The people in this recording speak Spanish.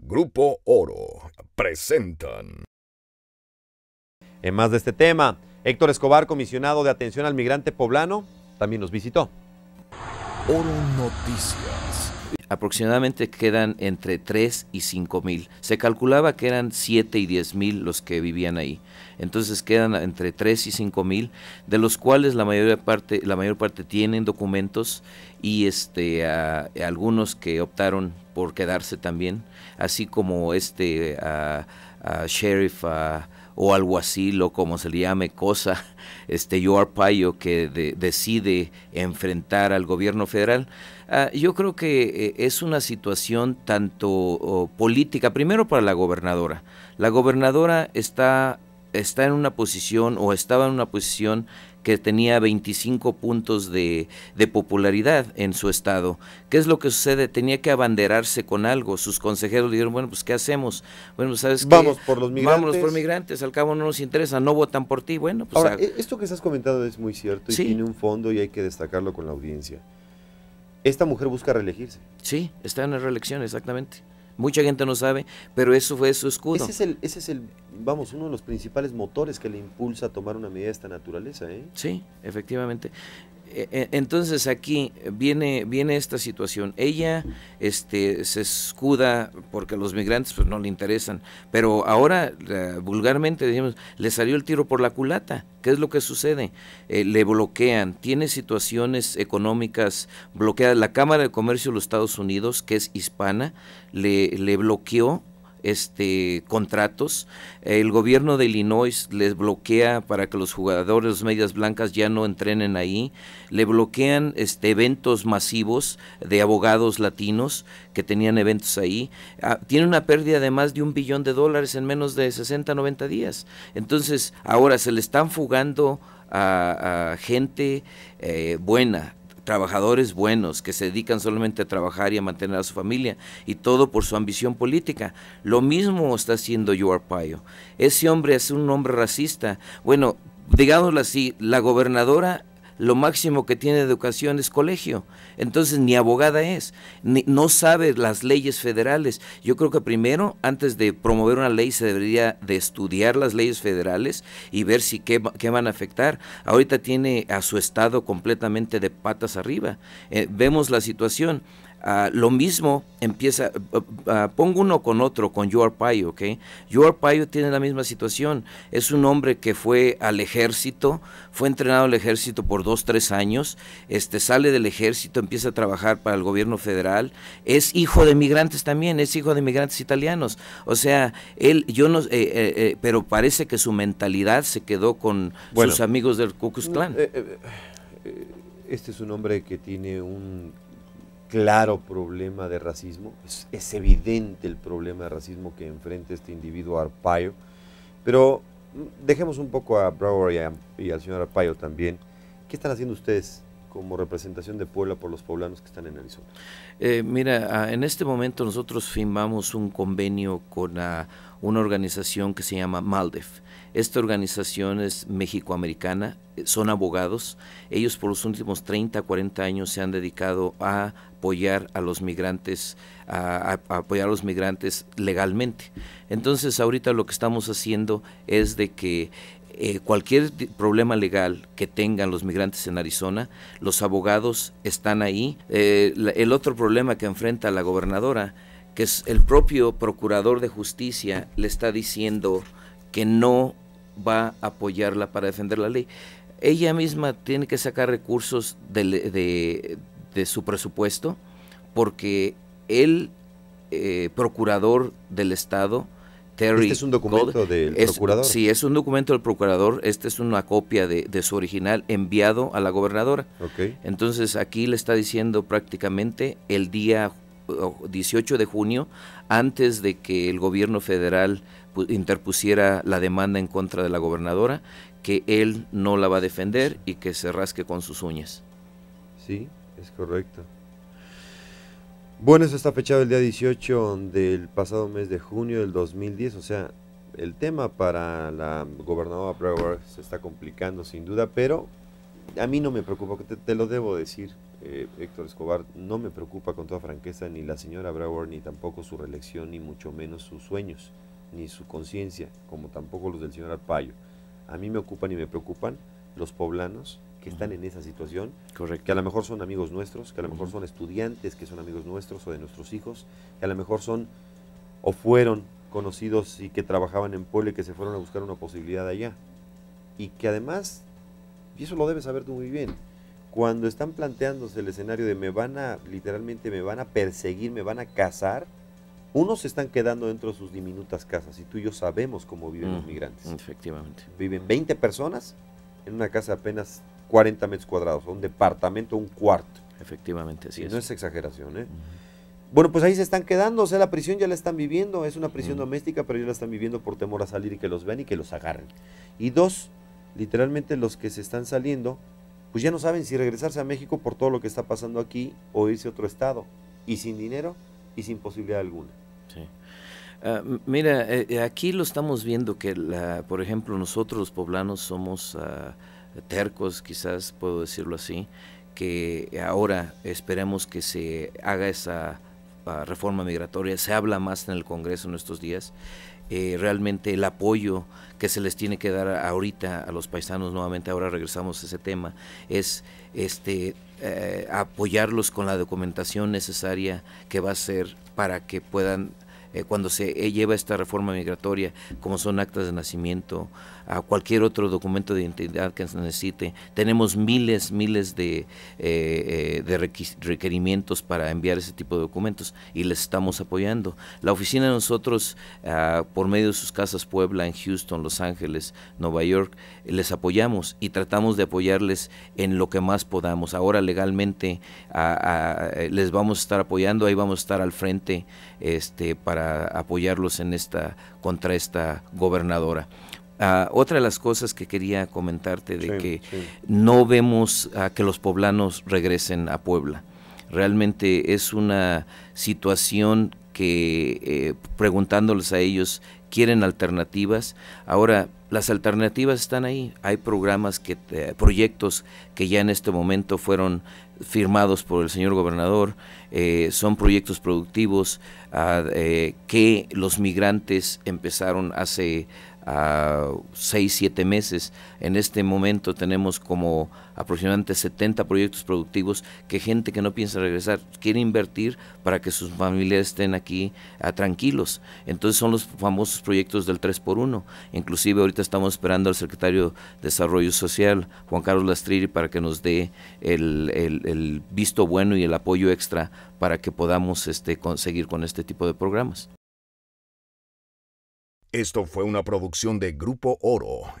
Grupo Oro presentan. En más de este tema, Héctor Escobar, comisionado de atención al migrante poblano, también nos visitó. Oro Noticias. Aproximadamente quedan entre 3 y 5 mil. Se calculaba que eran 7 y 10 mil los que vivían ahí. Entonces quedan entre 3 y 5 mil, de los cuales la mayor parte, la mayor parte tienen documentos y este, a, algunos que optaron por quedarse también, así como este a, sheriff o algo así, o como se le llame cosa, este Payo, que decide enfrentar al gobierno federal. Ah, yo creo que eh, es una situación tanto política, primero para la gobernadora. La gobernadora está, está en una posición o estaba en una posición que tenía 25 puntos de, popularidad en su estado. ¿Qué es lo que sucede? Tenía que abanderarse con algo. Sus consejeros le dijeron, bueno, pues ¿qué hacemos? Bueno, pues, ¿sabes Vamos por los migrantes. Vámonos por migrantes, al cabo no nos interesa, no votan por ti. Bueno, pues... Ahora, e, esto que estás comentando es muy cierto y tiene un fondo y hay que destacarlo con la audiencia. Esta mujer busca reelegirse. Sí, está en la reelección, exactamente. Mucha gente no sabe, pero eso fue su escudo. Ese es el, ese es el vamos, uno de los principales motores que le impulsa a tomar una medida de esta naturaleza. ¿eh? Sí, efectivamente. E, e, entonces aquí viene, viene esta situación. Ella este, se escuda porque los migrantes pues, no le interesan, pero ahora eh, vulgarmente decimos, le salió el tiro por la culata. ¿Qué es lo que sucede? Eh, le bloquean, tiene situaciones económicas bloqueadas. La Cámara de Comercio de los Estados Unidos, que es hispana, le, le bloqueó este, contratos. El gobierno de Illinois les bloquea para que los jugadores, los medias blancas, ya no entrenen ahí. Le bloquean este, eventos masivos de abogados latinos que tenían eventos ahí. Ah, tiene una pérdida de más de un billón de dólares en menos de 60, 90 días. Entonces, ahora se le están fugando a, gente eh, buena, trabajadores buenos que se dedican solamente a trabajar y a mantener a su familia y todo por su ambición política. Lo mismo está haciendo Payo. Ese hombre es un hombre racista. Bueno, digámoslo así, la gobernadora lo máximo que tiene educación es colegio. Entonces ni abogada es, no sabe las leyes federales. Yo creo que primero, antes de promover una ley, se debería de estudiar las leyes federales y ver si qué, qué van a afectar. Ahorita tiene a su estado completamente de patas arriba. Eh, vemos la situación. Ah, lo mismo empieza, eh, eh, ah, pongo uno con otro, con okay ¿ok? payo tiene la misma situación. Es un hombre que fue al ejército, fue entrenado al ejército por dos, tres años, este, sale del ejército, empieza a trabajar para el gobierno federal, es hijo de migrantes también, es hijo de migrantes italianos. O sea, él, yo no, eh, pero parece que su mentalidad se quedó con sus amigos del Ku clan Este es un hombre que tiene un claro problema de racismo, es, evidente el problema de racismo que enfrenta este individuo Arpaio, pero mm, dejemos un poco a Broward y, y al señor Arpaio también. ¿Qué están haciendo ustedes como representación de Puebla por los poblanos que están en Arizona? Eh, mira, ah, en este momento nosotros firmamos un convenio con ah, una organización que se llama MALDEF. Esta organización es mexicoamericana, eh, son abogados. Ellos por los últimos 30, 40 años se han dedicado a apoyar a los migrantes, a, apoyar a los migrantes legalmente. Entonces ahorita lo que estamos haciendo es de que eh, cualquier problema legal que tengan los migrantes en Arizona, los abogados están ahí. Eh, el otro problema que enfrenta la gobernadora, que es el propio procurador de justicia, le está diciendo que no va a apoyarla para defender la ley. Ella misma tiene que sacar recursos de, su presupuesto porque el eh, procurador del Estado, este es un documento del procurador. Sí, es un documento del procurador. Esta es una copia de, su original enviado a la gobernadora. Okay. Entonces aquí le está diciendo prácticamente el día 18 de junio, antes de que el gobierno federal interpusiera la demanda en contra de la gobernadora, que él no la va a defender y que se rasque con sus uñas. Sí, es correcto. Bueno, eso está fechado el día 18 del pasado mes de junio del 2010, o sea, el tema para la gobernadora Brewer se está complicando sin duda, pero a mí no me preocupa, te, te lo debo decir, eh, Héctor Escobar, no me preocupa con toda franqueza ni la señora Brewer, ni tampoco su reelección, ni mucho menos sus sueños, ni su conciencia, como tampoco los del señor Alpayo. A mí me ocupan y me preocupan los poblanos que están en esa situación, que a lo mejor son amigos nuestros, que a lo mejor son estudiantes que son amigos nuestros o de nuestros hijos, que a lo mejor son o fueron conocidos y que trabajaban en Puebla y que se fueron a buscar una posibilidad allá. Y que además, y eso lo debes saber tú muy bien, cuando están planteándose el escenario de me van a, literalmente me van a perseguir, me van a cazar, unos se están quedando dentro de sus diminutas casas y tú y yo sabemos cómo viven los migrantes. Efectivamente. Viven 20 personas en una casa de apenas 40 metros cuadrados, un departamento, un cuarto. Efectivamente, sí. No es exageración, ¿eh? Bueno, pues ahí se están quedando, o sea, la prisión ya la están viviendo, es una prisión doméstica, pero ya la están viviendo por temor a salir y que los vean y que los agarren. Y dos, literalmente los que se están saliendo, pues ya no saben si regresarse a México por todo lo que está pasando aquí o irse a otro estado, y sin dinero y sin posibilidad alguna. Sí. Ah, mira, eh, eh, aquí lo estamos viendo que, la, por ejemplo, nosotros los poblanos somos ah, tercos, quizás puedo decirlo así, que ahora esperemos que se haga esa ah, reforma migratoria. Se habla más en el Congreso en estos días. Eh, realmente el apoyo que se les tiene que dar ahorita a los paisanos, nuevamente ahora regresamos a ese tema, es este apoyarlos con la documentación necesaria que va a ser para que puedan eh, cuando se eh, lleva esta reforma migratoria, como son actas de nacimiento, a cualquier otro documento de identidad que se necesite. Tenemos miles, miles de, eh, requerimientos para enviar ese tipo de documentos y les estamos apoyando. La oficina de nosotros, ah, por medio de sus casas Puebla, en Houston, Los Ángeles, Nueva York, les apoyamos y tratamos de apoyarles en lo que más podamos. Ahora legalmente ah, ah, les vamos a estar apoyando, ahí vamos a estar al frente este, para apoyarlos en esta contra esta gobernadora. Ah, otra de las cosas que quería comentarte de que no vemos a que los poblanos regresen a Puebla. Realmente es una situación que eh, preguntándoles a ellos quieren alternativas. Ahora, las alternativas están ahí. Hay programas, que, proyectos que ya en este momento fueron firmados por el señor gobernador. Eh, son proyectos productivos ah, eh, que los migrantes empezaron hace a 6, 7 meses. En este momento tenemos como aproximadamente 70 proyectos productivos que gente que no piensa regresar quiere invertir para que sus familias estén aquí a, ah, tranquilos. Entonces son los famosos proyectos del 3x1. Inclusive ahorita estamos esperando al secretario de Desarrollo Social, Juan Carlos Lastriri, para que nos dé el, el visto bueno y el apoyo extra para que podamos este, conseguir con este tipo de programas. Esto fue una producción de Grupo Oro